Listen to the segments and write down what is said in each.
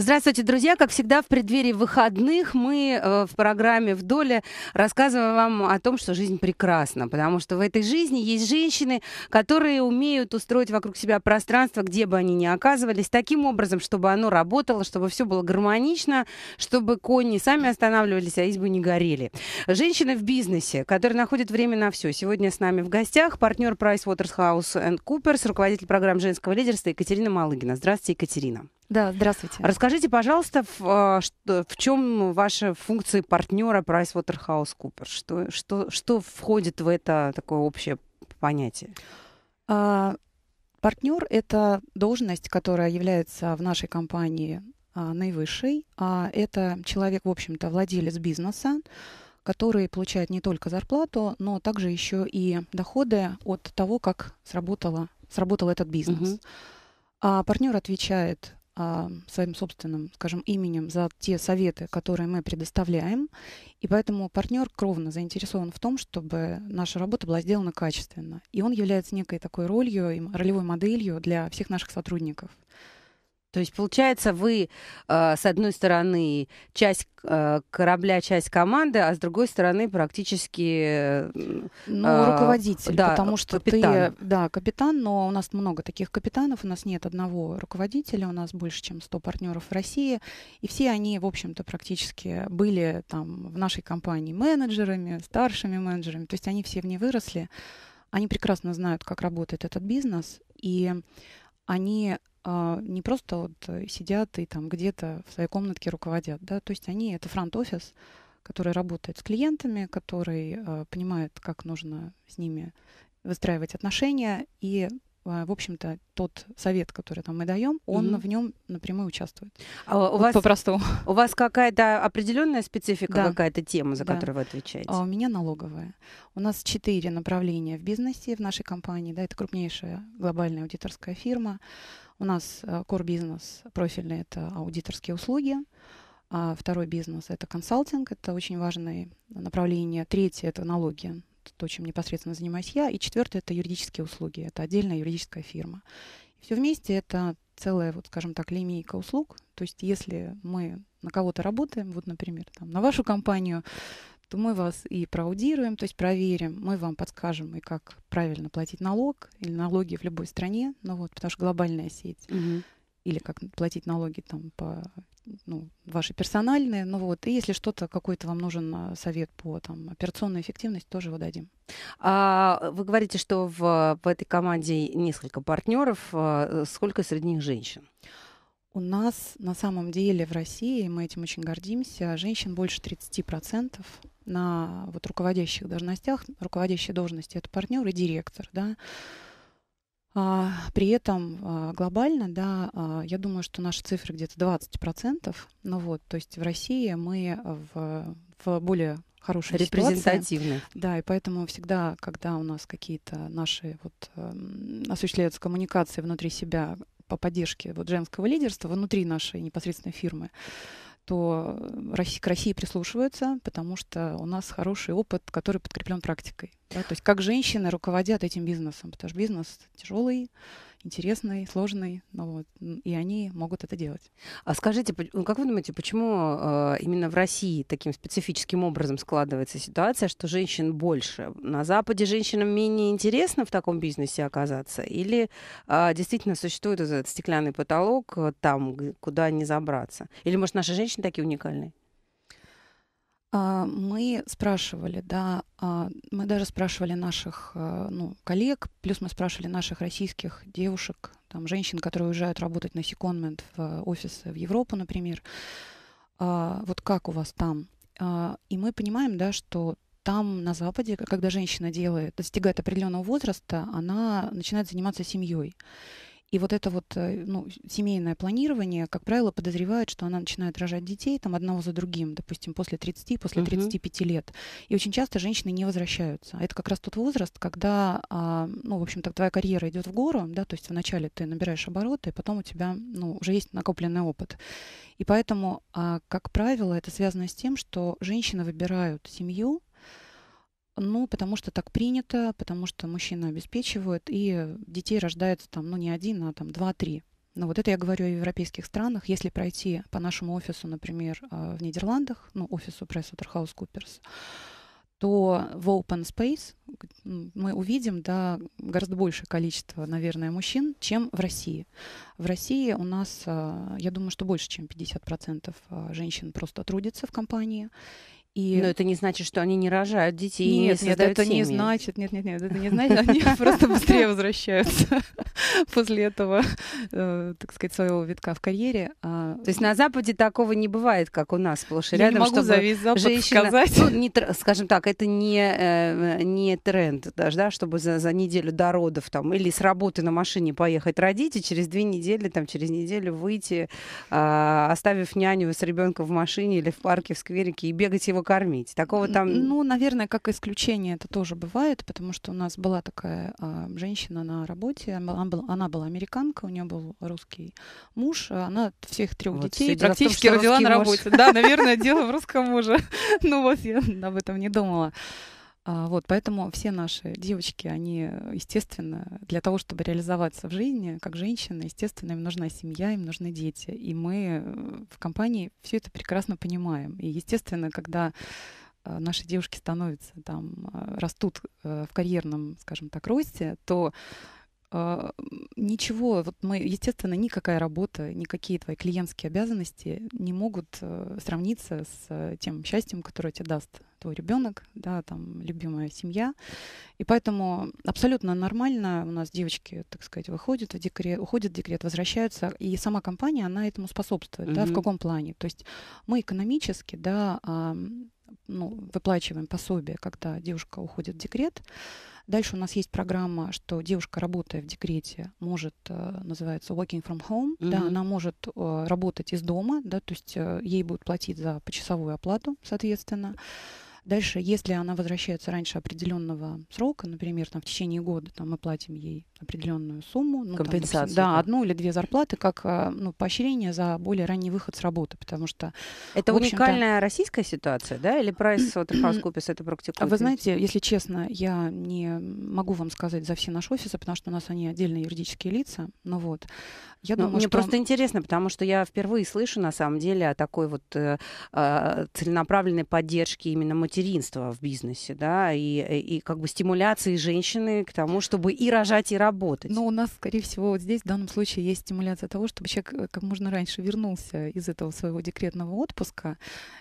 Здравствуйте, друзья. Как всегда, в преддверии выходных мы э, в программе в Доле рассказываем вам о том, что жизнь прекрасна, потому что в этой жизни есть женщины, которые умеют устроить вокруг себя пространство, где бы они ни оказывались, таким образом, чтобы оно работало, чтобы все было гармонично, чтобы кони сами останавливались, а избы не горели. Женщины в бизнесе, которые находят время на все. Сегодня с нами в гостях партнер PricewaterhouseCoopers, руководитель программ женского лидерства Екатерина Малыгина. Здравствуйте, Екатерина. Да, здравствуйте. Расскажите, пожалуйста, в, а, в чем ваши функции партнера PricewaterhouseCoopers? Что, что, что входит в это такое общее понятие? А, партнер — это должность, которая является в нашей компании а, наивысшей. А, это человек, в общем-то, владелец бизнеса, который получает не только зарплату, но также еще и доходы от того, как сработало, сработал этот бизнес. Угу. А партнер отвечает а, своим собственным, скажем, именем за те советы, которые мы предоставляем. И поэтому партнер кровно заинтересован в том, чтобы наша работа была сделана качественно. И он является некой такой ролью, ролевой моделью для всех наших сотрудников. То есть, получается, вы, э, с одной стороны, часть э, корабля, часть команды, а с другой стороны, практически... ну, э, руководитель, да, потому что капитан. ты... Да, капитан, но у нас много таких капитанов, у нас нет одного руководителя, у нас больше, чем 100 партнеров в России, и все они, в общем-то, практически были там в нашей компании менеджерами, старшими менеджерами, то есть они все в ней выросли, они прекрасно знают, как работает этот бизнес, и они а, не просто вот э, сидят и там где-то в своей комнатке руководят, да, то есть они, это фронт-офис, который работает с клиентами, который а, понимает, как нужно с ними выстраивать отношения. И, а, в общем-то, тот совет, который там мы даем, он mm-hmm. в нем напрямую участвует. А вот у вас, по-простому. У вас какая-то определенная специфика, да. какая-то тема, за да. которую вы отвечаете? А у меня налоговая. У нас четыре направления в бизнесе в нашей компании. Да, это крупнейшая глобальная аудиторская фирма. У нас э, core бизнес профильный это аудиторские услуги. А второй бизнес это консалтинг, это очень важное направление. Третье это налоги, то, чем непосредственно занимаюсь я. И четвертое это юридические услуги, это отдельная юридическая фирма. все вместе это целая, вот, скажем так, линейка услуг. То есть, если мы на кого-то работаем, вот, например, там, на вашу компанию, то мы вас и проаудируем, то есть проверим, мы вам подскажем, и как правильно платить налог или налоги в любой стране, ну вот, потому что глобальная сеть. Угу. Или как платить налоги там по ну, ваши персональные, ну вот, и если что-то, какой-то вам нужен а, совет по там, операционной эффективности, тоже его дадим. А вы говорите, что в, в этой команде несколько партнеров, а, сколько среди них женщин? У нас на самом деле в России, мы этим очень гордимся, женщин больше 30% на вот руководящих должностях, руководящие должности это партнер и директор, да. А, при этом а, глобально, да, а, я думаю, что наши цифры где-то 20%, ну вот, то есть в России мы в, в более хорошая репрезентативная. Да, и поэтому всегда, когда у нас какие-то наши вот э, осуществляются коммуникации внутри себя по поддержке вот женского лидерства внутри нашей непосредственной фирмы, что э, к России прислушиваются, потому что у нас хороший опыт, который подкреплен практикой. Да? То есть как женщины руководят этим бизнесом, потому что бизнес тяжелый, интересный, сложный, ну, вот, и они могут это делать. А скажите, ну, как вы думаете, почему э, именно в России таким специфическим образом складывается ситуация, что женщин больше? На Западе женщинам менее интересно в таком бизнесе оказаться? Или э, действительно существует этот стеклянный потолок э, там, куда не забраться? Или, может, наши женщины такие уникальные? А, мы спрашивали, да, а, мы даже спрашивали наших а, ну, коллег, плюс мы спрашивали наших российских девушек, там, женщин, которые уезжают работать на секондмент в офисы в Европу, например, вот как у вас там? И мы понимаем, да, что там, на Западе, когда женщина делает, достигает определенного возраста, она начинает заниматься семьей. И вот это вот э, ну, семейное планирование, как правило, подозревает, что она начинает рожать детей там одного за другим, допустим, после 30, после 35 uh лет. И очень часто женщины не возвращаются. А это как раз тот возраст, когда, а, ну, в общем-то, твоя карьера идет в гору, да, то есть вначале ты набираешь обороты, и а потом у тебя, ну, уже есть накопленный опыт. И поэтому, как правило, это связано с тем, что женщины выбирают семью, ну, потому что так принято, потому что мужчины обеспечивают, и детей рождается там, ну, не один, а там два-три. Но вот это я говорю о европейских странах. Если пройти по нашему офису, например, а, в Нидерландах, ну, офису PricewaterhouseCoopers, то в open space мы увидим да, гораздо большее количество, наверное, мужчин, чем в России. В России у нас, а, я думаю, что больше, чем 50% а, женщин просто трудятся в компании. И... Но это не значит, что они не рожают детей. Нет, и не нет, это семьи. не значит. Нет, нет, нет, это не значит. Они просто быстрее возвращаются после этого, э, так сказать, своего витка в карьере. А То есть на Западе такого не бывает, как у нас сплошь и рядом. Я не могу за весь Запад сказать. Ну, скажем так, это не э, не тренд даже, да, чтобы за за неделю до родов там или с работы на машине поехать родить и через две недели, там через неделю выйти, а, оставив няню с ребенком в машине или в парке, в скверике и бегать его покормить. Такого там... Ну, наверное, как исключение это тоже бывает, потому что у нас была такая а, женщина на работе, она была, она была американка, у нее был русский муж, а она всех трех вот детей практически том, родила на работе. Да, наверное, дело в русском муже. Ну вот я об этом не думала. А, вот, поэтому все наши девочки, они, э, естественно, для того, чтобы реализоваться в жизни, как женщина, естественно, им нужна семья, им нужны дети. И мы э, в компании все это прекрасно понимаем. И, естественно, когда э, наши девушки становятся там, растут в карьерном, скажем так, росте, то а, ничего, вот мы, естественно, никакая работа, никакие твои клиентские обязанности не могут э, сравниться с тем счастьем, которое тебе даст твой ребенок, да, там любимая семья. И поэтому абсолютно нормально у нас девочки, так сказать, выходят в декрет, уходят в декрет, возвращаются, и сама компания, она этому способствует, mm-hmm. да, в каком плане? То есть мы экономически, да, ну, выплачиваем пособие, когда девушка уходит в декрет, Дальше у нас есть программа, что девушка, работая в декрете, может, э, называется working from home, mm-hmm. да, она может э, работать из дома, да, то есть э, ей будут платить за почасовую оплату, соответственно. Дальше, если она возвращается раньше определенного срока, например, там, в течение года там, мы платим ей определенную сумму. Ну, Компенсацию. Там, да, да, одну или две зарплаты, как а, ну, поощрение за более ранний выход с работы, потому что... Это уникальная российская ситуация, да, или Прайс Купис это практикует? Вы знаете, если честно, я не могу вам сказать за все наши офисы, потому что у нас они отдельные юридические лица, но вот. Я ну, думаю, Мне что... просто интересно, потому что я впервые слышу, на самом деле, о такой вот э, а, целенаправленной поддержке именно материнства в бизнесе, да, и, э, и как бы стимуляции женщины к тому, чтобы и рожать, и работать. Но ну, у нас, скорее всего, вот здесь в данном случае есть стимуляция того, чтобы человек э, как можно раньше вернулся из этого своего декретного отпуска,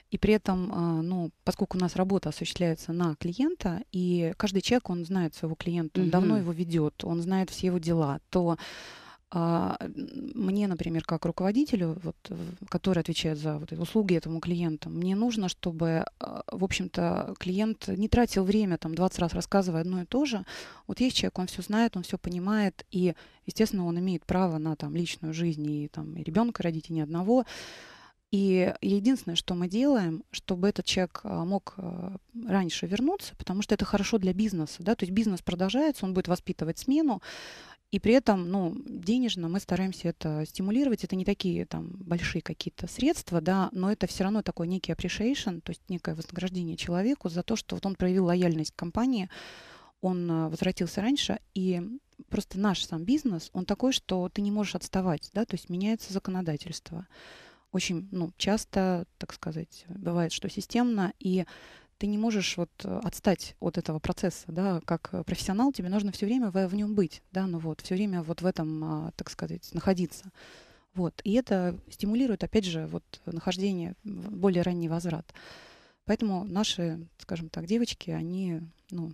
и при этом, а, ну, поскольку у нас работа осуществляется на клиента, и каждый человек, он знает своего клиента, он mm-hmm. давно его ведет, он знает все его дела, то а мне, например, как руководителю, вот, который отвечает за вот услуги этому клиенту, мне нужно, чтобы, а, в общем-то, клиент не тратил время, там, 20 раз рассказывая одно и то же. Вот есть человек, он все знает, он все понимает, и, естественно, он имеет право на там, личную жизнь и, там, и ребенка родить, и ни одного. И единственное, что мы делаем, чтобы этот человек а, мог а, раньше вернуться, потому что это хорошо для бизнеса. Да? То есть бизнес продолжается, он будет воспитывать смену, и при этом, ну, денежно мы стараемся это стимулировать. Это не такие там большие какие-то средства, да, но это все равно такой некий appreciation, то есть некое вознаграждение человеку за то, что вот он проявил лояльность к компании, он э, возвратился раньше, и просто наш сам бизнес, он такой, что ты не можешь отставать, да, то есть меняется законодательство. Очень, ну, часто, так сказать, бывает, что системно, и ты не можешь вот э, отстать от этого процесса, да, как э, профессионал тебе нужно все время в, в нем быть, да, ну вот, все время вот в этом, а, так сказать, находиться. Вот, и это стимулирует, опять же, вот нахождение, более ранний возврат. Поэтому наши, скажем так, девочки, они, ну,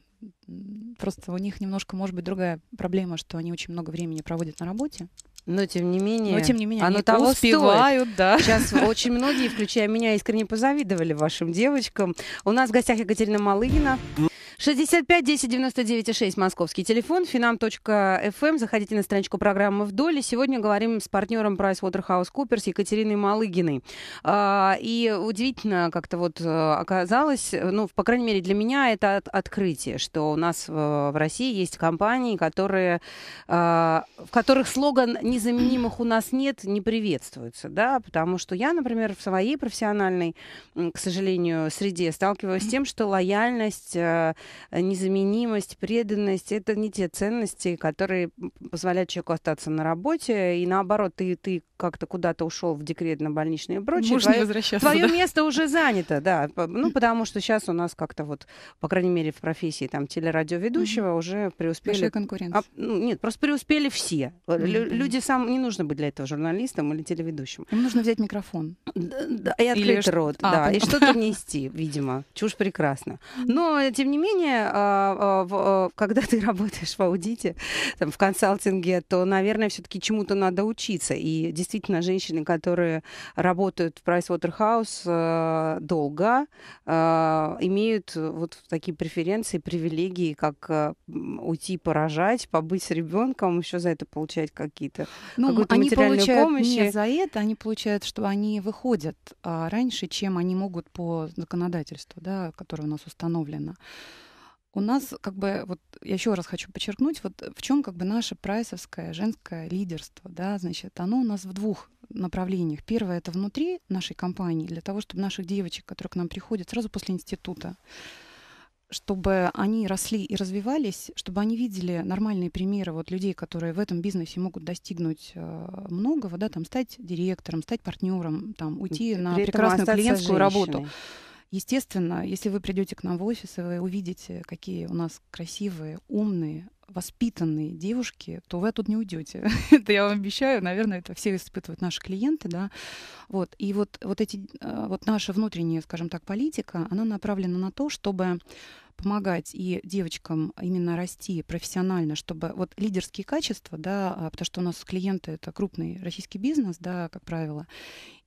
просто у них немножко, может быть, другая проблема, что они очень много времени проводят на работе, но тем не менее, Но, тем не менее оно они того успевают, стоит. да. Сейчас очень многие, включая меня, искренне позавидовали вашим девочкам. У нас в гостях Екатерина Малыгина. 65 10 99 6, московский телефон, finam.fm. Эм. Заходите на страничку программы «Вдоль». И сегодня говорим с партнером PricewaterhouseCoopers Екатериной Малыгиной. А, и удивительно как-то вот э, оказалось, ну, по крайней мере, для меня это открытие, что у нас э, в России есть компании, которые, а, в которых слоган «незаменимых у нас нет» не приветствуется, да, потому что я, например, в своей профессиональной, к сожалению, среде сталкиваюсь с тем, что лояльность э, Э, незаменимость, преданность, это не те ценности, которые позволяют человеку остаться на работе, и наоборот, ты, ты как-то куда-то ушел в декрет на больничные и прочее. Можно твое, возвращаться, Твое да. место уже занято, да. Ну, потому что сейчас у нас как-то вот, по крайней мере, в профессии там телерадиоведущего mm-hmm. уже преуспели... Большая конкуренция. А, ну, нет, просто преуспели все. Mm-hmm. Люди сам... Не нужно быть для этого журналистом или телеведущим. Им нужно взять микрофон. Да, и открыть или... рот, а, да. И что-то нести, видимо. Чушь прекрасно. Но, тем не менее, обучение, а, а, а, когда ты работаешь в аудите, там, в консалтинге, то, наверное, все-таки чему-то надо учиться. И действительно, женщины, которые работают в Pricewaterhouse долго, имеют вот такие преференции, привилегии, как уйти поражать, побыть с ребенком, еще за это получать какие-то ну, они получают помощь. Не за это, они получают, что они выходят раньше, чем они могут по законодательству, да, которое у нас установлено у нас как бы, вот я еще раз хочу подчеркнуть, вот в чем как бы наше прайсовское женское лидерство, да, значит, оно у нас в двух направлениях. Первое — это внутри нашей компании, для того, чтобы наших девочек, которые к нам приходят сразу после института, чтобы они росли и развивались, чтобы они видели нормальные примеры вот людей, которые в этом бизнесе могут достигнуть э, многого, да, там стать директором, стать партнером, там уйти на прекрасную клиентскую женщиной. работу. Естественно, если вы придете к нам в офис, и вы увидите, какие у нас красивые, умные, воспитанные девушки, то вы оттуда не уйдете. это я вам обещаю, наверное, это все испытывают наши клиенты, да. Вот. И вот, вот, эти, а, вот наша внутренняя, скажем так, политика, она направлена на то, чтобы помогать и девочкам именно расти профессионально, чтобы вот лидерские качества, да, а, потому что у нас клиенты это крупный российский бизнес, да, как правило,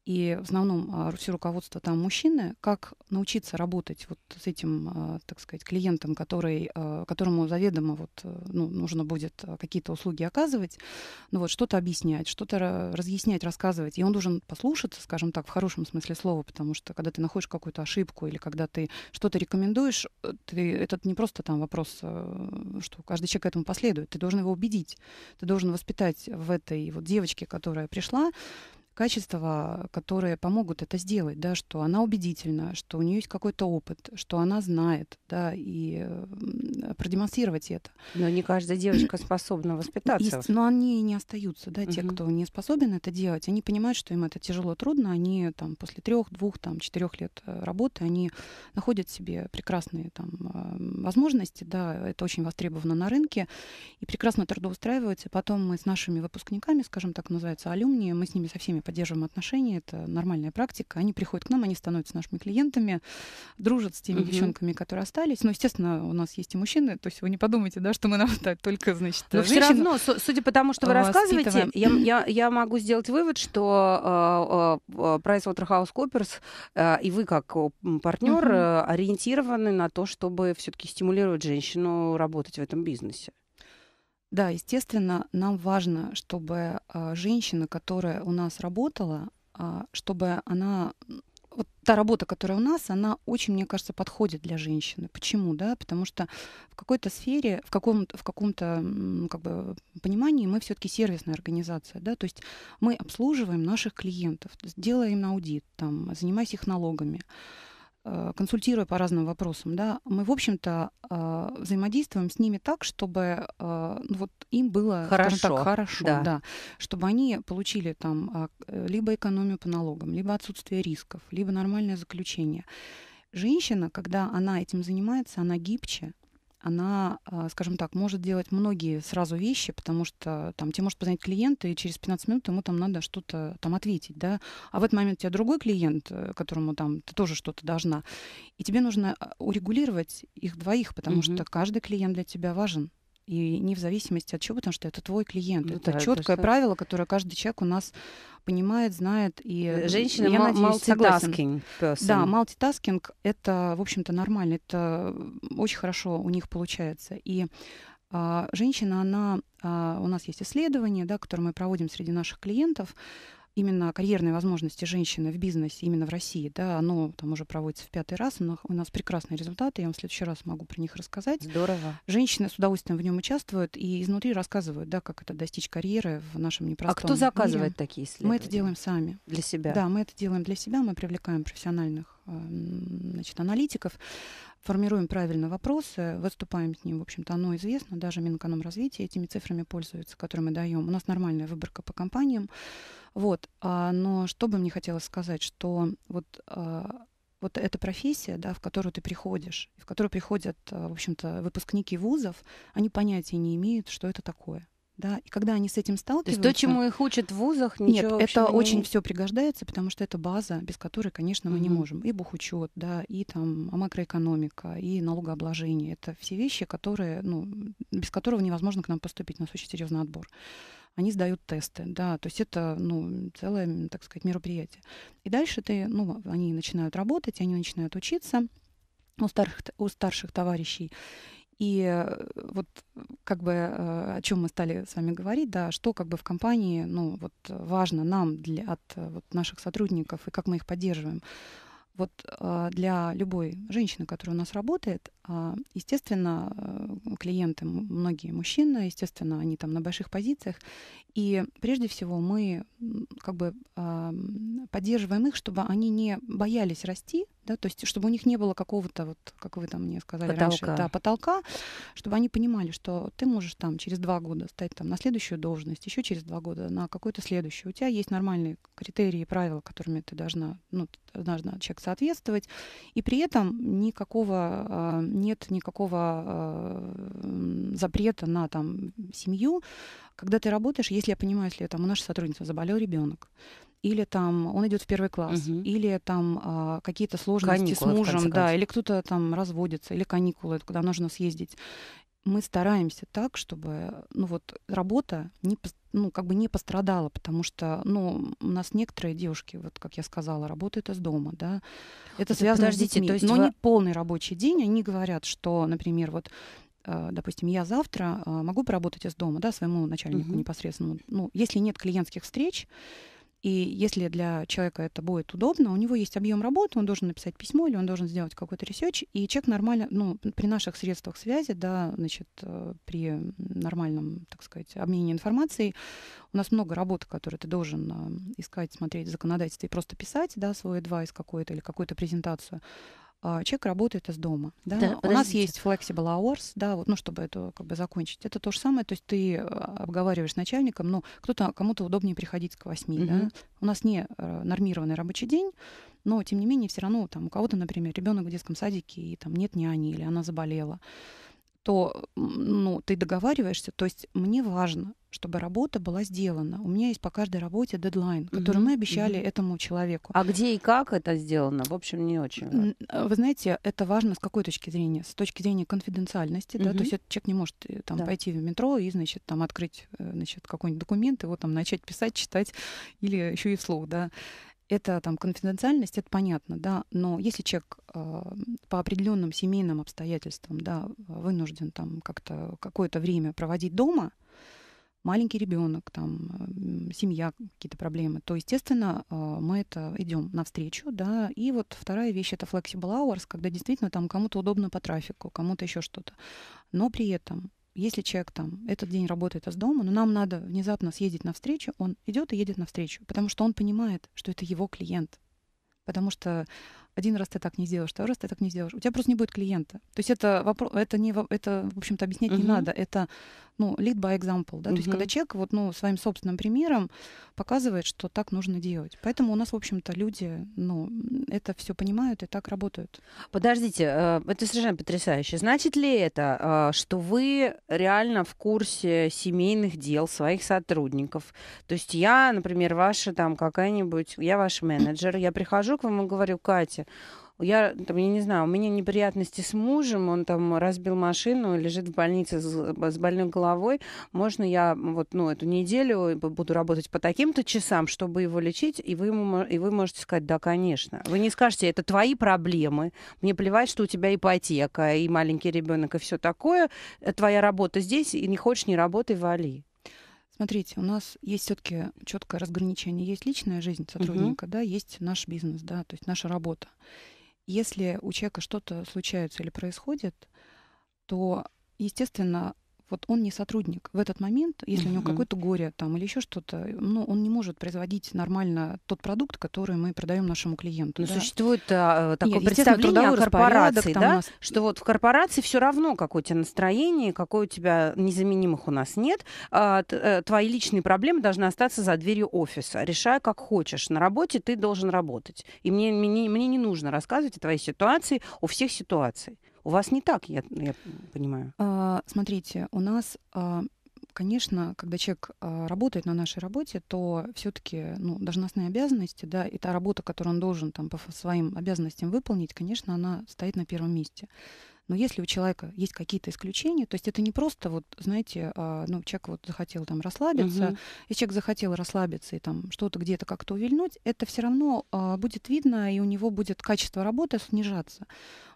и в основном все а, руководство там мужчины, как научиться работать вот с этим, а, так сказать, клиентом, который, а, которому заведомо вот, ну, нужно будет какие-то услуги оказывать, ну вот что-то объяснять, что-то разъяснять, рассказывать. И он должен послушаться, скажем так, в хорошем смысле слова, потому что когда ты находишь какую-то ошибку или когда ты что-то рекомендуешь, э, ты, это не просто там вопрос, э, что каждый человек этому последует, ты должен его убедить, ты должен воспитать в этой вот девочке, которая пришла, качества, которые помогут это сделать, да, что она убедительна, что у нее есть какой-то опыт, что она знает, да, и продемонстрировать это. Но не каждая девочка способна воспитаться. Есть, но они не остаются, да, те, угу. кто не способен это делать, они понимают, что им это тяжело, трудно, они там после трех, двух, там четырех лет э, работы, они находят себе прекрасные там э, возможности, да, это очень востребовано на рынке и прекрасно трудоустраиваются. Потом мы с нашими выпускниками, скажем так, называется алюмни, мы с ними со всеми поддерживаем отношения, это нормальная практика. Они приходят к нам, они становятся нашими клиентами, дружат с теми угу. девчонками, которые остались. Ну, естественно, у нас есть и мужчины, то есть вы не подумайте, да, что мы нам так только, значит, Но все равно, судя по тому, что вы рассказываете, я, я, я могу сделать вывод, что э, э, э, PricewaterhouseCoopers и вы как партнер угу. ориентированы на то, чтобы все-таки стимулировать женщину работать в этом бизнесе. Да, естественно, нам важно, чтобы а, женщина, которая у нас работала, а, чтобы она вот та работа, которая у нас, она очень, мне кажется, подходит для женщины. Почему, да? Потому что в какой-то сфере, в каком в каком-то как бы понимании мы все-таки сервисная организация, да, то есть мы обслуживаем наших клиентов, делаем аудит, там, занимаясь их налогами. Э, консультируя по разным вопросам, да, мы, в общем-то, э, взаимодействуем с ними так, чтобы э, ну, вот им было хорошо, так, хорошо да. Да, чтобы они получили там а, либо экономию по налогам, либо отсутствие рисков, либо нормальное заключение. Женщина, когда она этим занимается, она гибче, она, а, скажем так, может делать многие сразу вещи, потому что там тебе может позвонить клиент, и через 15 минут ему там надо что-то там ответить, да, а в этот момент у тебя другой клиент, э, которому там ты тоже что-то должна, и тебе нужно а, урегулировать их двоих, потому угу. что каждый клиент для тебя важен. И не в зависимости от чего, потому что это твой клиент. Ну, это да, четкое это правило, которое каждый человек у нас понимает, знает. И э, э, Женщина я надеюсь, согласен. Person. Да, мультитаскинг — это, в общем-то, нормально. Это очень хорошо у них получается. И а, женщина, она... А, у нас есть исследование, да, которое мы проводим среди наших клиентов именно карьерные возможности женщины в бизнесе именно в России, да, оно там уже проводится в пятый раз, но у нас прекрасные результаты, я вам в следующий раз могу про них рассказать. Здорово. Женщины с удовольствием в нем участвуют и изнутри рассказывают, да, как это достичь карьеры в нашем непростом А кто заказывает мире. такие исследования? Мы это делаем сами. Для себя? Да, мы это делаем для себя, мы привлекаем профессиональных э, значит, аналитиков, формируем правильно вопросы, выступаем с ним, в общем-то, оно известно, даже Минэкономразвитие этими цифрами пользуется, которые мы даем. У нас нормальная выборка по компаниям, вот, а, но что бы мне хотелось сказать, что вот, а, вот эта профессия, да, в которую ты приходишь, в которую приходят, а, в общем-то, выпускники вузов, они понятия не имеют, что это такое. Да, и когда они с этим сталкиваются... То есть то, чему их учат в вузах, ничего Нет, это не... очень все пригождается, потому что это база, без которой, конечно, мы mm-hmm. не можем. И бухучет, да, и там а макроэкономика, и налогообложение. Это все вещи, которые, ну, без которого невозможно к нам поступить, у нас очень серьезный отбор они сдают тесты, да, то есть это, ну, целое, так сказать, мероприятие. И дальше ты, ну, они начинают работать, они начинают учиться у старших, у старших товарищей. И э, вот как бы э, о чем мы стали с вами говорить, да, что как бы в компании, ну вот важно нам для от вот наших сотрудников и как мы их поддерживаем. Вот а, для любой женщины, которая у нас работает, а, естественно, э, клиенты многие мужчины, естественно, они там на больших позициях. И прежде всего мы как бы а, поддерживаем их, чтобы они не боялись расти, да, то есть чтобы у них не было какого-то, вот, как вы там мне сказали потолка. раньше, да, потолка, чтобы они понимали, что ты можешь там через два года стать там на следующую должность, еще через два года на какую-то следующую. У тебя есть нормальные критерии и правила, которыми ты должна, ну, должна человек соответствовать, и при этом никакого а, нет никакого а, запрета на там семью, когда ты работаешь, если я понимаю, если там у нашей сотрудницы заболел ребенок, или там он идет в первый класс, угу. или там а, какие-то сложности каникулы, с мужем, да, или кто-то там разводится, или каникулы, куда нужно съездить. Мы стараемся так, чтобы ну вот работа не ну, как бы не пострадала, потому что, ну, у нас некоторые девушки, вот как я сказала, работают из дома, да, это связано с детьми, то есть но вы... не полный рабочий день, они говорят, что, например, вот Э, допустим, я завтра э, могу поработать из дома, да, своему начальнику угу. непосредственно. Ну, если нет клиентских встреч, и если для человека это будет удобно, у него есть объем работы, он должен написать письмо или он должен сделать какой-то ресерч, и человек нормально, ну, при наших средствах связи, да, значит, э, при нормальном, так сказать, обмене информацией, у нас много работы, которую ты должен искать, смотреть законодательство и просто писать, да, свой адвайс какой-то или какую-то презентацию. А, человек работает из дома. Да? Да, У нас есть flexible hours, да, вот, ну, чтобы это как бы закончить. Это то же самое, то есть ты а, обговариваешь с начальником, Но ну, кто-то, кому-то удобнее приходить к восьми. угу. да. У нас не а, нормированный рабочий день, но, тем не менее, все равно там у кого-то, например, ребенок в детском садике, и там нет няни, или она заболела то ну, ты договариваешься, то есть мне важно, чтобы работа была сделана. У меня есть по каждой работе дедлайн, который угу, мы обещали угу. этому человеку. А где и как это сделано? В общем, не очень. Э, вы знаете, это важно с какой точки зрения? С точки зрения конфиденциальности, угу. да, то есть этот человек не может э, там да. пойти в метро и, значит, там открыть, э, значит, какой-нибудь документ, его там начать писать, читать или еще и вслух, да это там конфиденциальность, это понятно, да, но если человек э, по определенным семейным обстоятельствам, да, вынужден там как-то какое-то время проводить дома, маленький ребенок, там, семья, какие-то проблемы, то, естественно, а, мы это идем навстречу, да, и вот вторая вещь — это flexible hours, когда действительно там кому-то удобно по трафику, кому-то еще что-то, но при этом если человек там этот день работает из а дома, но ну, нам надо внезапно съездить на встречу, он идет и едет на встречу, потому что он понимает, что это его клиент. Потому что один раз ты так не сделаешь, второй раз ты так не сделаешь, у тебя просто не будет клиента. То есть это вопрос, это не, это в общем-то объяснять угу. не надо, это ну, lead by example, да, угу. то есть когда человек вот, ну, своим собственным примером показывает, что так нужно делать. Поэтому у нас, в общем-то, люди, ну, это все понимают и так работают. Подождите, э, это совершенно потрясающе. Значит ли это, э, что вы реально в курсе семейных дел своих сотрудников? То есть я, например, ваша там какая-нибудь, я ваш менеджер, я прихожу к вам и говорю, Катя, я, там, я не знаю, у меня неприятности с мужем, он там разбил машину, лежит в больнице с, с больной головой, можно я вот, ну, эту неделю буду работать по таким-то часам, чтобы его лечить, и вы, ему, и вы можете сказать, да, конечно. Вы не скажете, это твои проблемы, мне плевать, что у тебя ипотека, и маленький ребенок, и все такое, э, твоя работа здесь, и не хочешь, не работай, вали. Смотрите, у нас есть все-таки четкое разграничение. Есть личная жизнь сотрудника, угу. да, есть наш бизнес, да, то есть наша работа. Если у человека что-то случается или происходит, то, естественно, вот он не сотрудник. В этот момент, если у него какое-то горе там или еще что-то, ну, он не может производить нормально тот продукт, который мы продаем нашему клиенту. Ну, да? Существует а, такое Нет, представление о корпорации, да? Нас... Что вот в корпорации все равно, какое у тебя настроение, какое у тебя незаменимых у нас нет. А, э, твои личные проблемы должны остаться за дверью офиса. Решай, как хочешь. На работе ты должен работать. И мне, мне, мне не нужно рассказывать о твоей ситуации, о всех ситуациях. У вас не так, я, я понимаю. А, смотрите, у нас а, конечно, когда человек а, работает на нашей работе, то все-таки ну, должностные обязанности, да, и та работа, которую он должен там, по своим обязанностям выполнить, конечно, она стоит на первом месте. Но если у человека есть какие-то исключения, то есть это не просто вот, знаете, а, ну, человек вот захотел там расслабиться, угу. если человек захотел расслабиться и там что-то где-то как-то увильнуть, это все равно а, будет видно, и у него будет качество работы снижаться.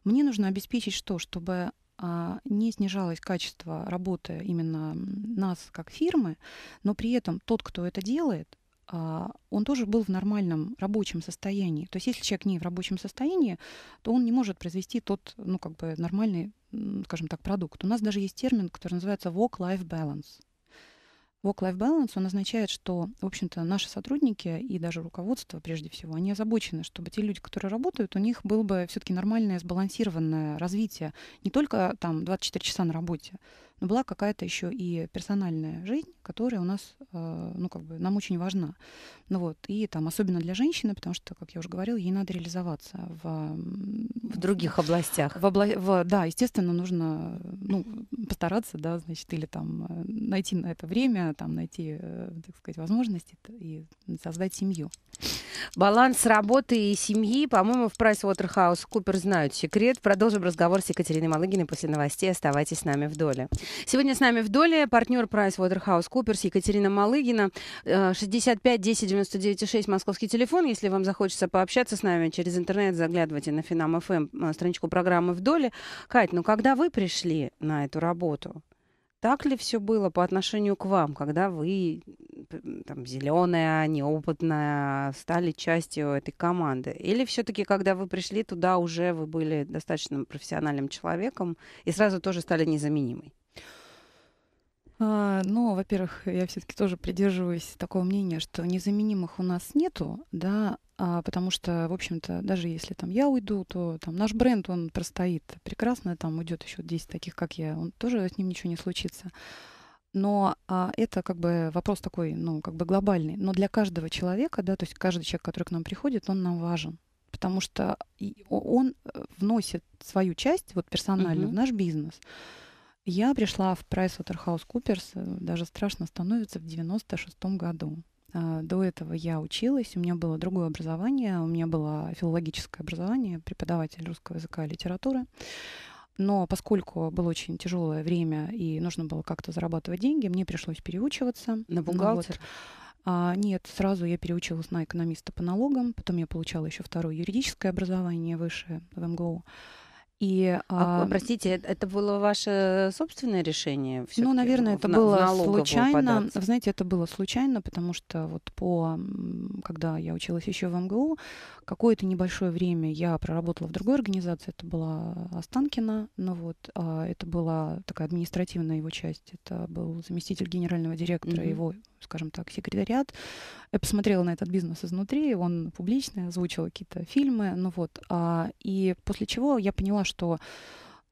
Мне нужно обеспечить что? Чтобы а, не снижалось качество работы именно нас как фирмы, но при этом тот, кто это делает, а, он тоже был в нормальном рабочем состоянии. То есть если человек не в рабочем состоянии, то он не может произвести тот, ну, как бы нормальный, скажем так, продукт. У нас даже есть термин, который называется work-life balance. Work-life balance, он означает, что, в общем-то, наши сотрудники и даже руководство, прежде всего, они озабочены, чтобы те люди, которые работают, у них было бы все-таки нормальное, сбалансированное развитие. Не только там 24 часа на работе, но была какая-то еще и персональная жизнь, которая у нас, э, ну, как бы, нам очень важна. Ну, вот, и там, особенно для женщины, потому что, как я уже говорила, ей надо реализоваться в... В других областях. В обла... в, да, естественно, нужно, ну, постараться, да, значит, или там э, найти на это время, там, найти, э, так сказать, возможности и создать семью. Баланс работы и семьи, по-моему, в Price Waterhouse Купер знают секрет. Продолжим разговор с Екатериной Малыгиной после новостей. Оставайтесь с нами в доле. Сегодня с нами в доле партнер PricewaterhouseCoopers Екатерина Малыгина. 65 10 99 6 московский телефон. Если вам захочется пообщаться с нами через интернет, заглядывайте на финам.фм эм, э, страничку программы в доле. Кать, ну когда вы пришли на эту работу, так ли все было по отношению к вам, когда вы там, зеленая, неопытная, а стали частью этой команды? Или все-таки, когда вы пришли туда, уже вы были достаточно профессиональным человеком и сразу тоже стали незаменимой? А, ну, во-первых, я все-таки тоже придерживаюсь такого мнения, что незаменимых у нас нету, да, а, потому что, в общем-то, даже если там я уйду, то там наш бренд, он простоит прекрасно, там уйдет еще 10 таких, как я, он тоже с ним ничего не случится но а, это как бы вопрос такой, ну, как бы глобальный. Но для каждого человека, да, то есть каждый человек, который к нам приходит, он нам важен. Потому что он э, вносит свою часть, вот персональную, угу. в наш бизнес. Я пришла в PricewaterhouseCoopers, э, даже страшно становится, в 96-м году. А, до этого я училась, у меня было другое образование, у меня было филологическое образование, преподаватель русского языка и литературы. Но поскольку было очень тяжелое время и нужно было как-то зарабатывать деньги, мне пришлось переучиваться. На бухгалтер? Ну, вот. А, нет, сразу я переучилась на экономиста по налогам, потом я получала еще второе юридическое образование высшее в МГУ. И, а, а, простите, это было ваше собственное решение? Ну, наверное, это в, было случайно. Податься. знаете, это было случайно, потому что вот по, когда я училась еще в МГУ, какое-то небольшое время я проработала в другой организации. Это была Останкина, Но ну вот, а, это была такая административная его часть. Это был заместитель генерального директора mm-hmm. его скажем так, секретариат. Я посмотрела на этот бизнес изнутри, он публичный, озвучила какие-то фильмы, ну вот. А, и после чего я поняла, что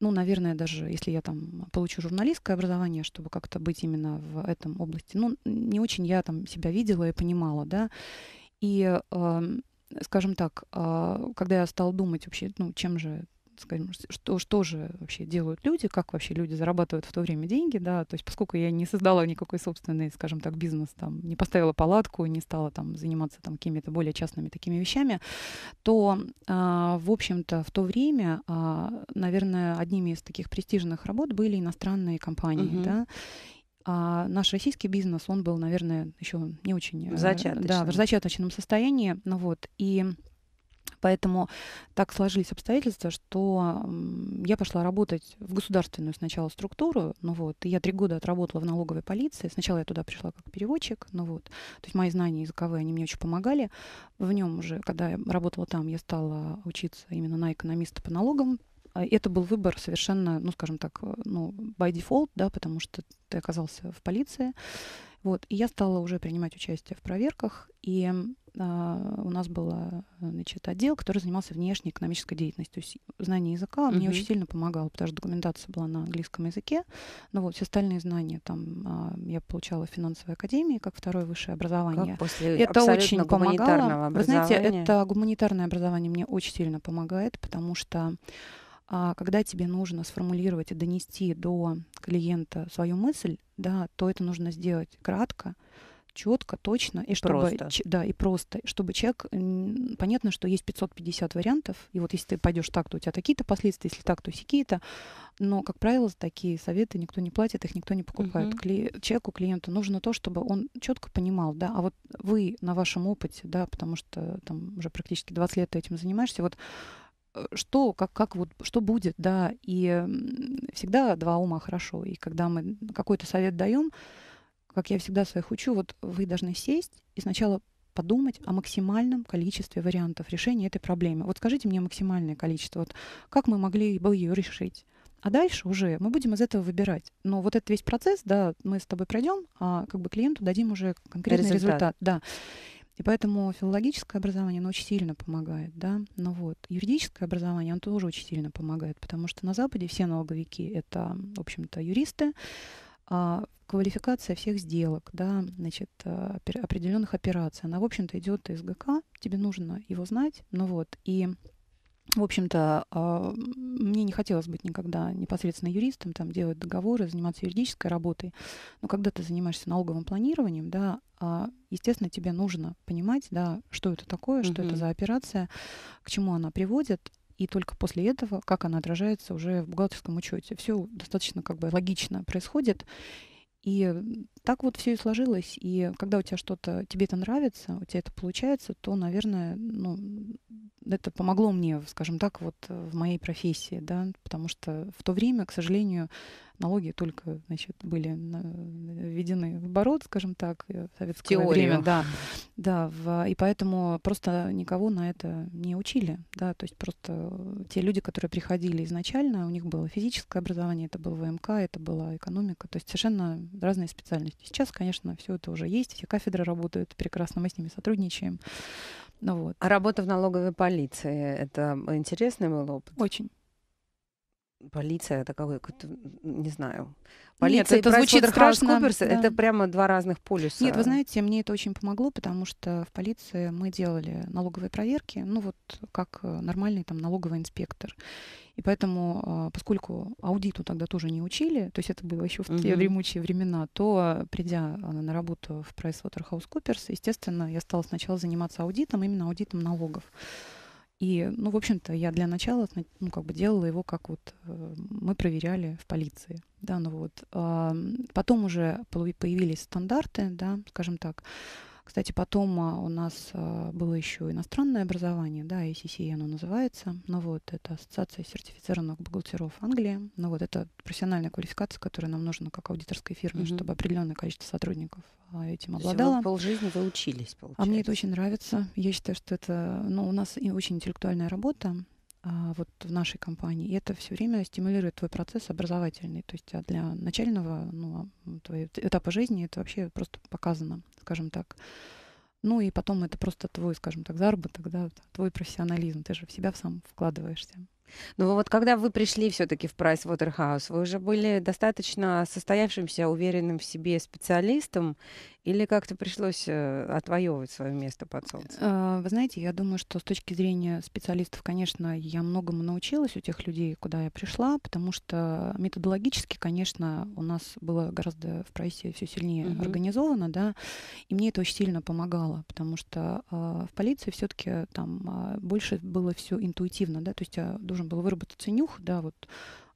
ну, наверное, даже если я там получу журналистское образование, чтобы как-то быть именно в этом области, ну, не очень я там себя видела и понимала, да. И, э, скажем так, э, когда я стала думать вообще, ну, чем же скажем, что, что же вообще делают люди, как вообще люди зарабатывают в то время деньги, да, то есть поскольку я не создала никакой собственный, скажем так, бизнес, там, не поставила палатку, не стала там заниматься там какими-то более частными такими вещами, то, а, в общем-то, в то время, а, наверное, одними из таких престижных работ были иностранные компании, угу. да, а наш российский бизнес, он был, наверное, еще не очень... Э, в зачаточном. Да, в зачаточном состоянии. Ну вот, и Поэтому так сложились обстоятельства, что я пошла работать в государственную сначала структуру, ну вот, и я три года отработала в налоговой полиции. Сначала я туда пришла как переводчик, ну вот, то есть мои знания языковые, они мне очень помогали. В нем уже, когда я работала там, я стала учиться именно на экономиста по налогам, а это был выбор совершенно, ну, скажем так, э, ну, by default, да, потому что ты оказался в полиции. Вот, и я стала уже принимать участие в проверках, и а, у нас был а, значит, отдел, который занимался внешней экономической деятельностью. То есть знание языка mm-hmm. мне очень сильно помогало, потому что документация была на английском языке. Но вот все остальные знания там а, я получала в финансовой академии как второе высшее образование. Как после это очень помогало. Вы знаете, это гуманитарное образование мне очень сильно помогает, потому что а когда тебе нужно сформулировать и донести до клиента свою мысль, да, то это нужно сделать кратко, четко, точно, и чтобы, просто. да, и просто, чтобы человек, понятно, что есть 550 вариантов, и вот если ты пойдешь так, то у тебя такие-то последствия, если так, то сякие-то, но, как правило, за такие советы никто не платит, их никто не покупает. Угу. Кли... Человеку, клиенту нужно то, чтобы он четко понимал, да, а вот вы на вашем опыте, да, потому что там уже практически 20 лет ты этим занимаешься, вот э, что, как, как вот, что будет, да, и всегда два ума хорошо. И когда мы какой-то совет даем, как я всегда своих учу, вот вы должны сесть и сначала подумать о максимальном количестве вариантов решения этой проблемы. Вот скажите мне максимальное количество, вот как мы могли бы ее решить. А дальше уже мы будем из этого выбирать. Но вот этот весь процесс, да, мы с тобой пройдем, а как бы клиенту дадим уже конкретный результат. результат да. И поэтому филологическое образование, оно очень сильно помогает, да. Но вот юридическое образование, оно тоже очень сильно помогает, потому что на Западе все налоговики — это, в общем-то, юристы, а, квалификация всех сделок, да, значит, а, определенных операций. Она, в общем-то, идет из ГК, тебе нужно его знать, ну вот, и в общем-то, а, мне не хотелось быть никогда непосредственно юристом, там, делать договоры, заниматься юридической работой. Но когда ты занимаешься налоговым планированием, да, естественно, тебе нужно понимать, да, что это такое, что угу. это за операция, к чему она приводит и только после этого, как она отражается уже в бухгалтерском учете. Все достаточно как бы логично происходит. И так вот все и сложилось. И когда у тебя что-то, тебе это нравится, у тебя это получается, то, наверное, ну, это помогло мне, скажем так, вот э, в моей профессии, да, потому что в то время, к сожалению, налоги только значит, были введены в оборот, скажем так, э, в советское теорию. время. Да, да в, и поэтому просто никого на это не учили. Да, то есть просто те люди, которые приходили изначально, у них было физическое образование, это был ВМК, это была экономика, то есть совершенно разные специальности. Сейчас, конечно, все это уже есть, все кафедры работают прекрасно, мы с ними сотрудничаем. Ну, вот. А работа в налоговой полиции, это интересный был опыт? Очень. Полиция, такая, какой, то не знаю. Полиция Нет, это звучит страшно. Куперс, да. Это прямо два разных полюса. Нет, вы знаете, мне это очень помогло, потому что в полиции мы делали налоговые проверки, ну вот как э, нормальный там налоговый инспектор. И поэтому, э, поскольку аудиту тогда тоже не учили, то есть это было еще в те дремучие времена, то, э, придя на работу в PricewaterhouseCoopers, естественно, я стала сначала заниматься аудитом, именно аудитом налогов. И, ну, в общем-то, я для начала, ну, как бы делала его, как вот э, мы проверяли в полиции, да, ну вот. Потом уже появились стандарты, да, скажем так, кстати, потом а, у нас а, было еще иностранное образование, да, ACCN оно называется. Ну вот, это Ассоциация сертифицированных бухгалтеров Англии. Ну вот, это профессиональная квалификация, которая нам нужна как аудиторской фирме, mm-hmm. чтобы определенное количество сотрудников а, этим обладало. Вы полжизни вы учились, получается. А мне это очень нравится. Я считаю, что это, ну, у нас и очень интеллектуальная работа. А, вот в нашей компании. И это все время стимулирует твой процесс образовательный. То есть а, для начального ну, а, твоего этапа жизни это вообще просто показано, скажем так. Ну и потом это просто твой, скажем так, заработок, да, твой профессионализм. Ты же в себя сам вкладываешься. Ну вот когда вы пришли все-таки в Price Waterhouse, вы уже были достаточно состоявшимся, уверенным в себе специалистом, или как-то пришлось э, отвоевывать свое место под солнцем? Э, вы знаете, я думаю, что с точки зрения специалистов, конечно, я многому научилась у тех людей, куда я пришла, потому что методологически, конечно, у нас было гораздо в прайсе все сильнее угу. организовано, да, и мне это очень сильно помогало, потому что э, в полиции все-таки там а, больше было все интуитивно, да, то есть я а, должен должен был выработаться нюх, да, вот,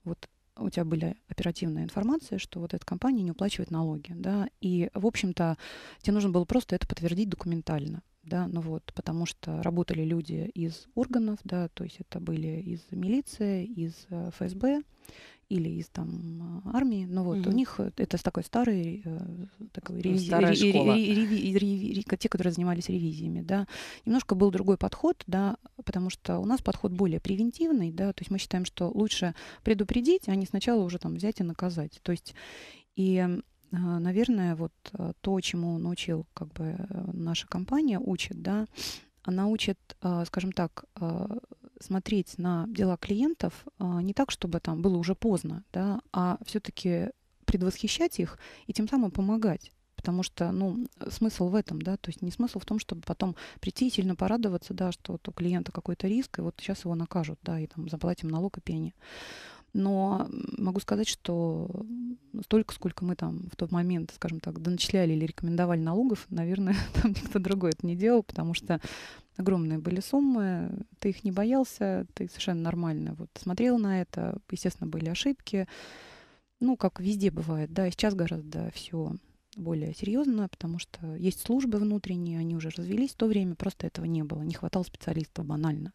вот у тебя были оперативная информация, что вот эта компания не уплачивает налоги, да, и, в общем-то, тебе нужно было просто это подтвердить документально, да, ну вот, потому что работали люди из органов, да, то есть это были из милиции, из э, ФСБ, или из там а, армии. но вот, угу. у них э, это такой старый, э, такой ревизи... реви... реви... реви... те, которые занимались ревизиями, да. Немножко был другой подход, да, потому что у нас подход более превентивный, да, то есть мы считаем, что лучше предупредить, а не сначала уже там взять и наказать. То есть и а, наверное, вот э, то, чему научил как бы наша компания, учит, да, она учит, скажем так, смотреть на дела клиентов а, не так, чтобы там было уже поздно, да, а все-таки предвосхищать их и тем самым помогать потому что, ну, смысл в этом, да, то есть не смысл в том, чтобы потом прийти и сильно порадоваться, да, что вот у клиента какой-то риск, и вот сейчас его накажут, да, и там заплатим налог и пени. Но могу сказать, что столько, сколько мы там в тот момент, скажем так, доначисляли или рекомендовали налогов, наверное, там никто другой это не делал, потому что огромные были суммы, ты их не боялся, ты совершенно нормально вот смотрел на это, естественно, были ошибки, ну, как везде бывает, да, сейчас гораздо все более серьезно, потому что есть службы внутренние, они уже развелись, в то время просто этого не было, не хватало специалистов банально.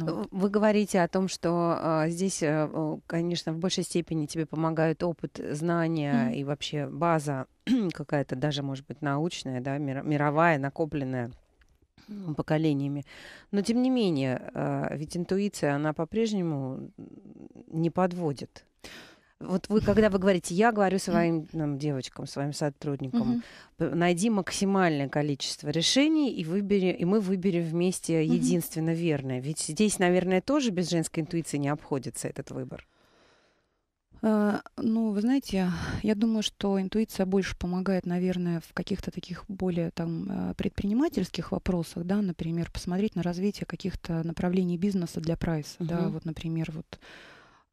Ну э, вы говорите о том, что а, здесь, э, конечно, в большей степени тебе помогают опыт, знания mm. и вообще база какая-то даже, может быть, научная, да, мировая, накопленная ну поколениями. Но тем не менее, а, ведь интуиция, она по-прежнему не подводит. Вот вы, когда вы говорите, я говорю своим нам, девочкам, своим сотрудникам, угу. найди максимальное количество решений и выбери, и мы выберем вместе единственно верное. Ведь здесь, наверное, тоже без женской интуиции не обходится этот выбор. Э, ну, вы знаете, я думаю, что интуиция больше помогает, наверное, в каких-то таких более там э, предпринимательских вопросах, да, например, посмотреть на развитие каких-то направлений бизнеса для прайса, uh-huh. да, вот, например, вот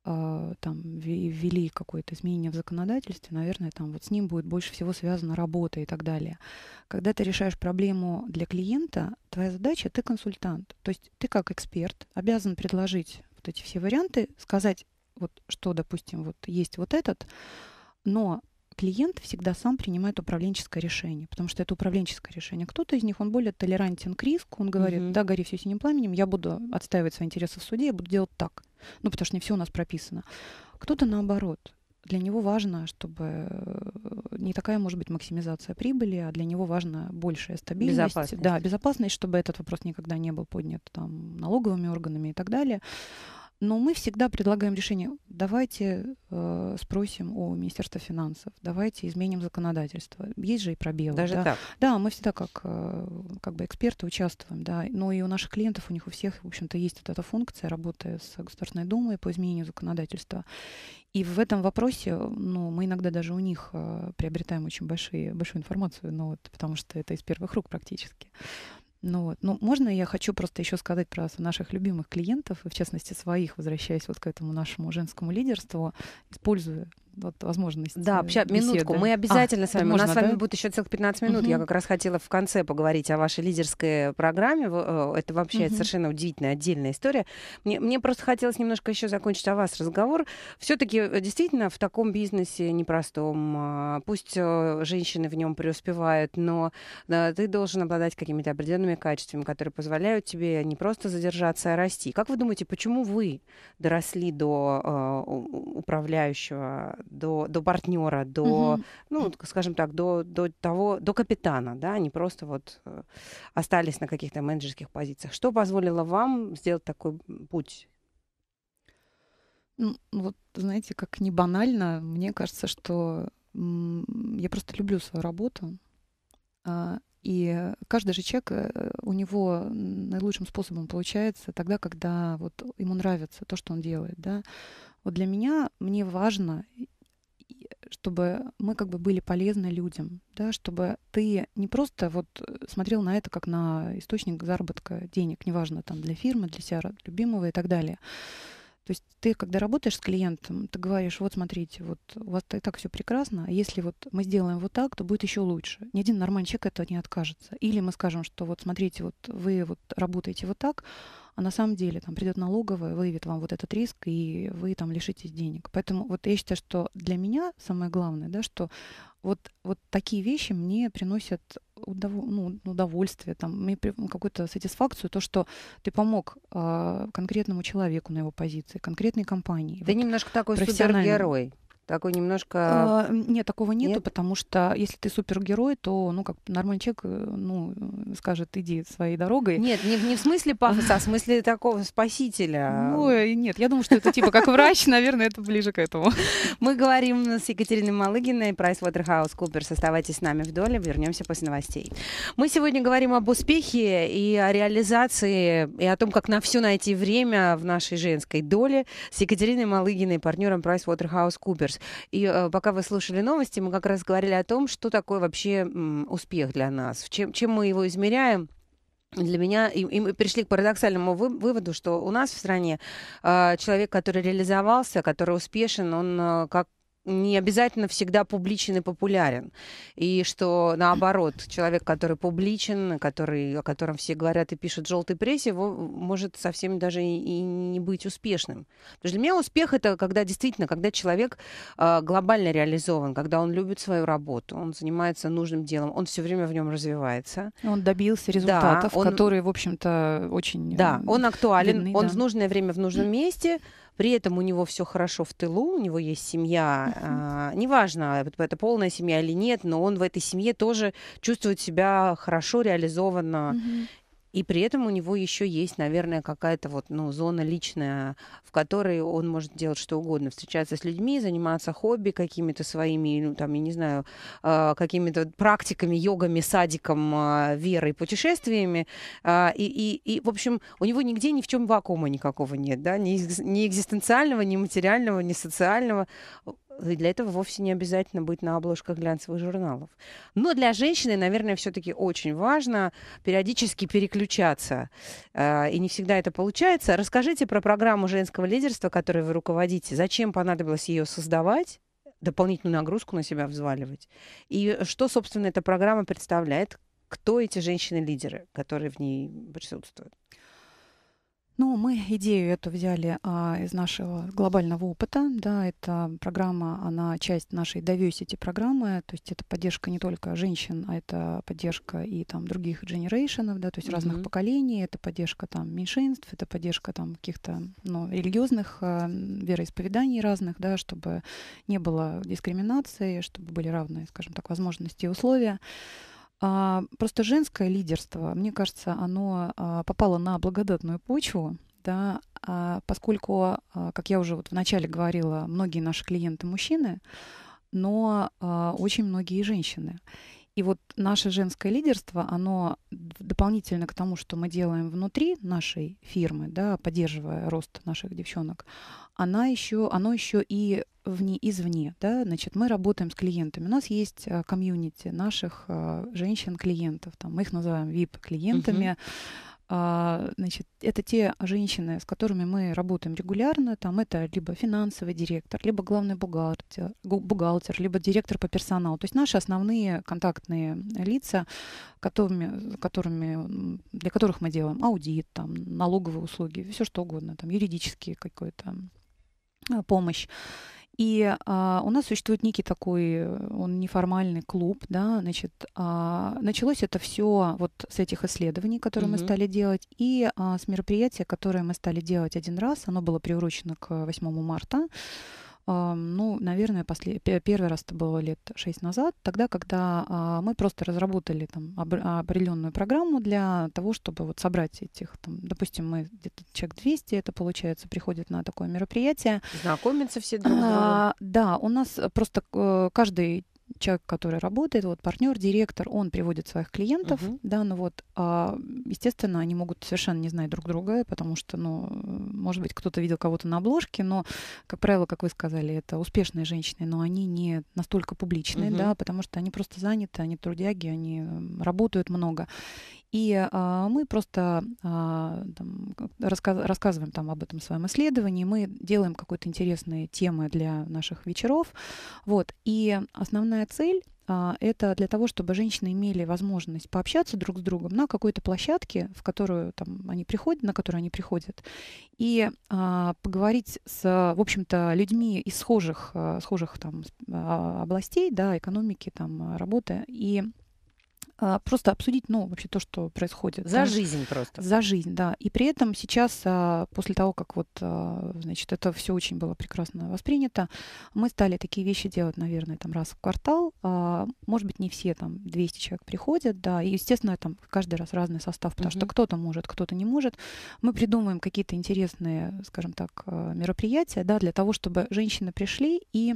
а, там ввели какое-то изменение в законодательстве, наверное, там вот с ним будет больше всего связана работа и так далее. Когда ты решаешь проблему для клиента, твоя задача ты консультант, то есть ты как эксперт обязан предложить вот эти все варианты, сказать вот что, допустим, вот есть вот этот, но клиент всегда сам принимает управленческое решение, потому что это управленческое решение. Кто-то из них, он более толерантен к риску, он говорит, угу. да, гори все синим пламенем, я буду отстаивать свои интересы в суде, я буду делать так ну, потому что не все у нас прописано. Кто-то наоборот. Для него важно, чтобы э, не такая может быть максимизация прибыли, а для него важно большая стабильность. Безопасность. Да, безопасность, чтобы этот вопрос никогда не был поднят там, налоговыми органами и так далее. Но мы всегда предлагаем решение. Давайте э, спросим у Министерства финансов, давайте изменим законодательство. Есть же и пробелы. Даже да? так? Да, мы всегда как, э, как бы эксперты участвуем, да. Но и у наших клиентов, у них у всех, в общем-то, есть вот эта функция, работая с Государственной Думой по изменению законодательства. И в этом вопросе, ну, мы иногда даже у них э, приобретаем очень большие, большую информацию, ну, вот, потому что это из первых рук практически. Ну, вот. ну, можно я хочу просто еще сказать про наших любимых клиентов, и в частности своих, возвращаясь вот к этому нашему женскому лидерству, используя вот, возможность. Да, вообще э, минутку. Мы а, обязательно а, с вами. Можно, У нас да? с вами будет еще целых 15 минут. Угу. Я как раз хотела в конце поговорить о вашей лидерской программе. Э, это вообще угу. совершенно удивительная отдельная история. Мне, мне просто хотелось немножко еще закончить о вас разговор. Все-таки э, действительно в таком бизнесе непростом, а, пусть женщины в нем преуспевают, но ты должен обладать какими-то определенными качествами, которые позволяют тебе не просто задержаться, а расти. Как вы думаете, почему вы доросли до управляющего до, до партнера, до, угу. ну, скажем так, до, до того, до капитана, да, они просто вот э, остались на каких-то менеджерских позициях. Что позволило вам сделать такой путь? Ну, ну вот, знаете, как не банально, мне кажется, что я просто люблю свою работу. А, и каждый же человек, э, у него наилучшим способом получается тогда, когда вот ему нравится то, что он делает. Да? Вот для меня, мне важно чтобы мы как бы были полезны людям, да, чтобы ты не просто вот э, смотрел на это как на источник заработка денег, неважно, там, для фирмы, для себя любимого и так далее. То есть ты, когда работаешь с клиентом, ты говоришь, вот смотрите, вот у вас и так все прекрасно, а если вот мы сделаем вот так, то будет еще лучше. Ни один нормальный человек этого не откажется. Или мы скажем, что вот смотрите, вот вы вот работаете вот так, а на самом деле там придет налоговая, выявит вам вот этот риск, и вы там лишитесь денег. Поэтому вот я считаю, что для меня самое главное, да, что вот, вот такие вещи мне приносят удов... ну, удовольствие, там, мне при... Ну, какую-то сатисфакцию, то, что ты помог э, конкретному человеку на его позиции, конкретной компании. Ты вот, немножко такой супергерой. Такой немножко... А, нет, такого нету, нет? потому что если ты супергерой, то, ну, как нормальный человек, э, ну, э, скажет, иди своей дорогой. Нет, не, не в смысле пафоса, а в смысле такого спасителя. Ну, э, нет, я думаю, что это типа как врач, наверное, это ближе к этому. Мы говорим с Екатериной Малыгиной, Куперс, Оставайтесь с нами в доле, вернемся после новостей. Мы сегодня говорим об успехе и о реализации, и о том, как на все найти время в нашей женской доле с Екатериной Малыгиной, партнером Куперс и э, пока вы слушали новости, мы как раз говорили о том, что такое вообще успех для нас, чем, чем мы его измеряем для меня, и, и мы пришли к парадоксальному вы, выводу, что у нас в стране э, человек, который реализовался, который успешен, он э, как не обязательно всегда публичен и популярен. И что наоборот, человек, который публичен, который, о котором все говорят и пишут в желтой прессе, его может совсем даже и не быть успешным. Потому что для меня успех это когда действительно, когда человек э, глобально реализован, когда он любит свою работу, он занимается нужным делом, он все время в нем развивается. Он добился результатов, да, он, которые, в общем-то, очень... Да, он актуален, видны, он да. в нужное время в нужном месте, при этом у него все хорошо в тылу, у него есть семья, uh-huh. неважно, это полная семья или нет, но он в этой семье тоже чувствует себя хорошо, реализованно. И при этом у него еще есть, наверное, какая-то вот, ну, зона личная, в которой он может делать что угодно. Встречаться с людьми, заниматься хобби какими-то своими, ну, там, я не знаю, а, какими-то практиками, йогами, садиком, а, верой, путешествиями. А, и, и, и, в общем, у него нигде ни в чем вакуума никакого нет, да, ни, ни экзистенциального, ни материального, ни социального для этого вовсе не обязательно быть на обложках глянцевых журналов. Но для женщины, наверное, все-таки очень важно периодически переключаться. Э, и не всегда это получается. Расскажите про программу женского лидерства, которой вы руководите. Зачем понадобилось ее создавать? дополнительную нагрузку на себя взваливать. И что, собственно, эта программа представляет? Кто эти женщины-лидеры, которые в ней присутствуют? Ну, мы идею эту взяли а, из нашего глобального опыта. Да, эта программа, она часть нашей diversity программы, то есть это поддержка не только женщин, а это поддержка и там других дженерейшенов, да, то есть mm-hmm. разных поколений, это поддержка там меньшинств, это поддержка там каких-то ну, религиозных э, вероисповеданий разных, да, чтобы не было дискриминации, чтобы были равные, скажем так, возможности и условия. А, просто женское лидерство, мне кажется, оно а, попало на благодатную почву, да, а, поскольку, как я уже вот вначале говорила, многие наши клиенты мужчины, но очень многие женщины. И вот наше женское лидерство, оно дополнительно к тому, что мы делаем внутри нашей фирмы, да, поддерживая рост наших девчонок, она еще, оно еще и вне, извне. Да? Значит, мы работаем с клиентами. У нас есть э, комьюнити наших э, женщин-клиентов. Там, мы их называем VIP-клиентами. Uh-huh а, значит, это те женщины, с которыми мы работаем регулярно, там это либо финансовый директор, либо главный бухгалтер, бухгалтер либо директор по персоналу. То есть наши основные контактные лица, которыми, которыми, для которых мы делаем аудит, там, налоговые услуги, все что угодно, там, юридические какой-то а, помощь. И а, у нас существует некий такой, он неформальный клуб, да, значит, а, началось это все вот с этих исследований, которые угу. мы стали делать, и а, с мероприятия, которое мы стали делать один раз, оно было приурочено к 8 марта ну, наверное, после... первый раз это было лет шесть назад, тогда, когда а, мы просто разработали там определенную программу для того, чтобы вот собрать этих, там, допустим, мы где-то человек 200, это получается, приходит на такое мероприятие. знакомиться все друг с другом. А, да, у нас просто э, каждый человек, который работает, вот партнер, директор, он приводит своих клиентов, uh-huh. да, ну вот, а, естественно, они могут совершенно не знать друг друга, потому что, ну, может быть, кто-то видел кого-то на обложке, но, как правило, как вы сказали, это успешные женщины, но они не настолько публичные, uh-huh. да, потому что они просто заняты, они трудяги, они работают много, и а, мы просто а, там, раска- рассказываем там об этом своем исследовании, мы делаем какую то интересные темы для наших вечеров. Вот. И основная цель а, это для того, чтобы женщины имели возможность пообщаться друг с другом на какой-то площадке, в которую там, они приходят, на которую они приходят, и а, поговорить с, в общем-то, людьми из схожих, а, схожих там, а, областей, да, экономики, там, работы, и а, просто обсудить, ну, вообще то, что происходит. За да? жизнь просто. За жизнь, да. И при этом сейчас, а, после того, как вот, а, значит, это все очень было прекрасно воспринято, мы стали такие вещи делать, наверное, там раз в квартал. может быть, не все там 200 человек приходят, да, и, естественно, там каждый раз разный состав, потому угу. что кто-то может, кто-то не может. Мы придумываем какие-то интересные, скажем так, мероприятия, да, для того, чтобы женщины пришли и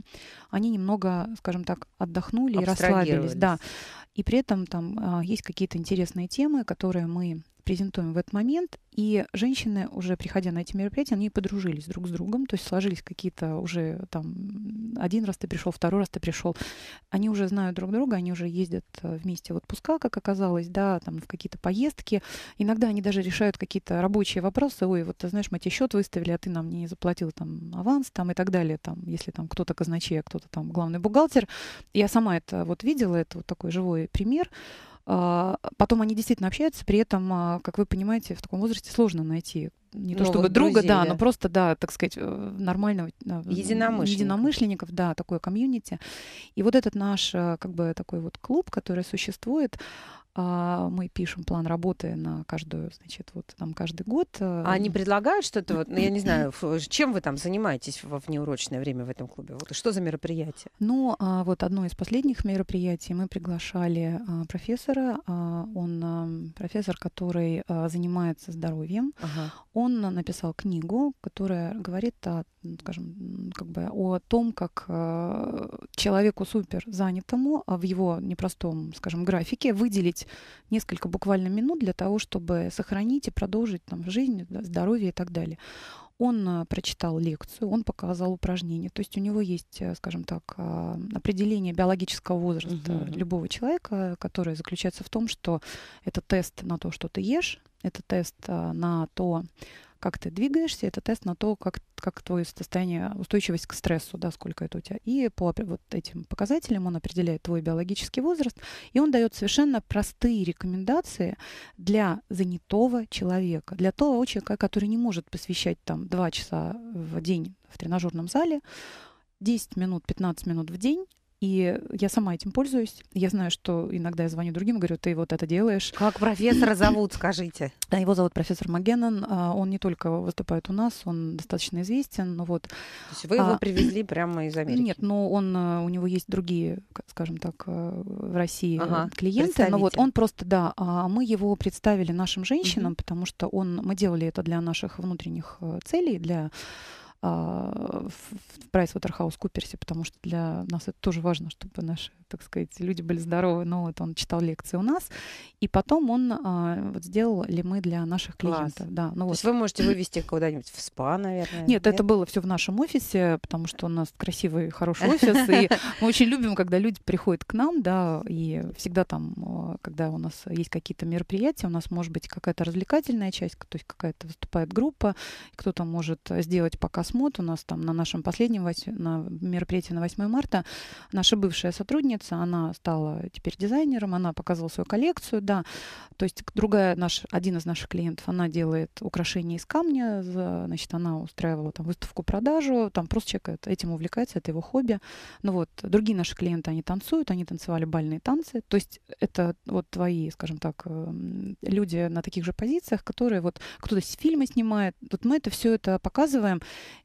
они немного, скажем так, отдохнули и расслабились, да. И при этом там а, есть какие-то интересные темы, которые мы презентуем в этот момент. И женщины, уже приходя на эти мероприятия, они подружились друг с другом, то есть сложились какие-то уже там один раз ты пришел, второй раз ты пришел. Они уже знают друг друга, они уже ездят э, вместе в отпуска, как оказалось, да, там в какие-то поездки. Иногда они даже решают какие-то рабочие вопросы. Ой, вот ты знаешь, мы тебе счет выставили, а ты нам не заплатил там аванс там и так далее. Там, если там кто-то казначей, а кто-то там главный бухгалтер. Я сама это вот видела, это вот такой живой пример. А, потом они действительно общаются, при этом, а, как вы понимаете, в таком возрасте сложно найти не Новых то чтобы друга, друзей, да, да, но просто, да, так сказать, э, нормального э, единомышленников, единомышленников да, такое комьюнити. И вот этот наш, э, как бы, такой вот клуб, который существует, а мы пишем план работы на каждую, значит, вот там каждый год. Э, а они ну. предлагают что-то, вот, ну, я не знаю, чем вы там занимаетесь во внеурочное время в этом клубе? Вот, что за мероприятие? Ну, а, вот одно из последних мероприятий мы приглашали а, профессора. А, он профессор, который занимается здоровьем. Ага. Он написал книгу, которая говорит о, ну, скажем, как бы о том, как человеку супер занятому в его непростом, скажем, графике выделить уделить несколько буквально минут для того, чтобы сохранить и продолжить там, жизнь, да, здоровье и так далее. Он а, прочитал лекцию, он показал упражнение. То есть у него есть, э, скажем так, а, определение биологического возраста угу. любого человека, которое заключается в том, что это тест на то, что ты ешь, это тест а, на то, как ты двигаешься, это тест на то, как, как твое состояние, устойчивость к стрессу, да, сколько это у тебя. И по вот этим показателям он определяет твой биологический возраст, и он дает совершенно простые рекомендации для занятого человека, для того человека, который не может посвящать там 2 часа в день в тренажерном зале, 10 минут, 15 минут в день и я сама этим пользуюсь. Я знаю, что иногда я звоню другим и говорю, ты вот это делаешь. Как профессора зовут, скажите? Да, его зовут профессор Магеннон. А, он не только выступает у нас, он достаточно известен. Но вот. То есть вы его а, привезли прямо из Америки? Нет, но он, а, у него есть другие, скажем так, а, в России э, ага, клиенты. Но вот он просто, да, мы его представили нашим женщинам, угу. потому что он, мы делали это для наших внутренних э, целей, для а, в куперсе, потому что для нас это тоже важно, чтобы наши, так сказать, люди были здоровы. Но ну, вот он читал лекции у нас, и потом он а, вот сделал ли мы для наших клиентов. Класс. Да, ну вот. есть вы можете вывести куда-нибудь в СПА, наверное? Нет, нет, это было все в нашем офисе, потому что у нас красивый, хороший офис, и мы очень любим, когда люди приходят к нам, да, и всегда там, а, когда у нас есть какие-то мероприятия, у нас может быть какая-то развлекательная часть, то есть какая-то выступает группа, кто-то может сделать показ Асмут. У нас там на нашем последнем на мероприятии на 8 марта наша бывшая сотрудница, она стала теперь дизайнером, она показывала свою коллекцию, да. То есть другая наш, один из наших клиентов, она делает украшения из камня, значит, она устраивала там выставку-продажу, там просто человек этим увлекается, это его хобби. Ну вот, другие наши клиенты, они танцуют, они танцевали бальные танцы. То есть это вот твои, скажем так, э, люди на таких же позициях, которые вот кто-то фильмы снимает. Вот мы это все это показываем,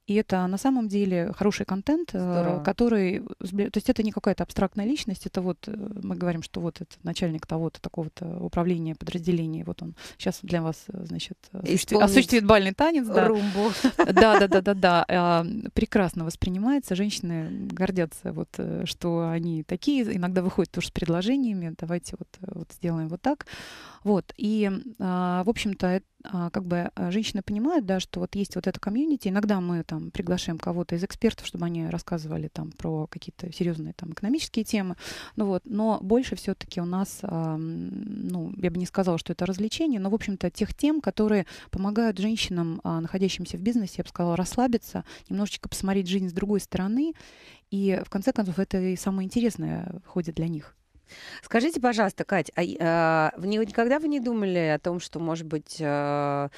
и это на самом деле хороший контент, э, Здорово. который... То есть это не какая-то абстрактная личность, это вот э, мы говорим, что вот это начальник того-то, такого-то управления, подразделения, вот он сейчас для вас, э, значит, осуществи... осуществит бальный танец. Да. Румбу. Да, да, да, да, да. А, прекрасно воспринимается. Женщины гордятся, вот, что они такие. Иногда выходят тоже с предложениями. Давайте вот, вот сделаем вот так. Вот, и, а, в общем-то, а, как бы а, женщины понимают, да, что вот есть вот эта комьюнити, иногда мы там приглашаем кого-то из экспертов, чтобы они рассказывали там про какие-то серьезные там экономические темы, ну вот, но больше все-таки у нас, ну, я бы не сказала, что это развлечение, но, в общем-то, тех тем, которые помогают женщинам, находящимся в бизнесе, я бы сказала, расслабиться, немножечко посмотреть жизнь с другой стороны, и, в конце концов, это и самое интересное в для них. Скажите, пожалуйста, Кать, а, а, никогда вы не думали о том, что, может быть, а,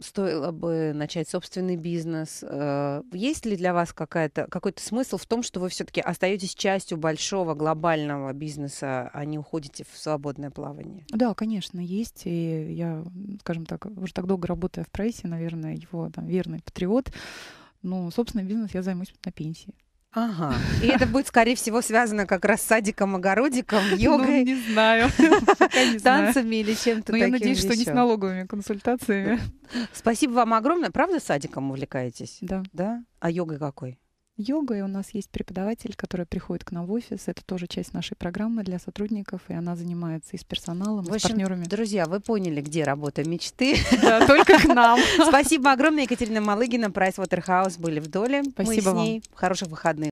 стоило бы начать собственный бизнес? А, есть ли для вас какая-то, какой-то смысл в том, что вы все-таки остаетесь частью большого глобального бизнеса, а не уходите в свободное плавание? Да, конечно, есть. И я, скажем так, уже так долго работая в прессе, наверное, его там, верный патриот. Но ну, собственный бизнес я займусь на пенсии. Ага. И это будет, скорее всего, связано как раз с садиком, огородиком, ну, йогой. Ну, не знаю. танцами или чем-то Но ну, таким я надеюсь, что не с налоговыми консультациями. Спасибо вам огромное. Правда садиком увлекаетесь? Да. Да? А йогой какой? йога, и у нас есть преподаватель, который приходит к нам в офис. Это тоже часть нашей программы для сотрудников, и она занимается и с персоналом, в общем, и с партнерами. Друзья, вы поняли, где работа мечты. Да, только к нам. Спасибо огромное, Екатерина Малыгина, Waterhouse были в доле. Спасибо Вам. Хороших выходных.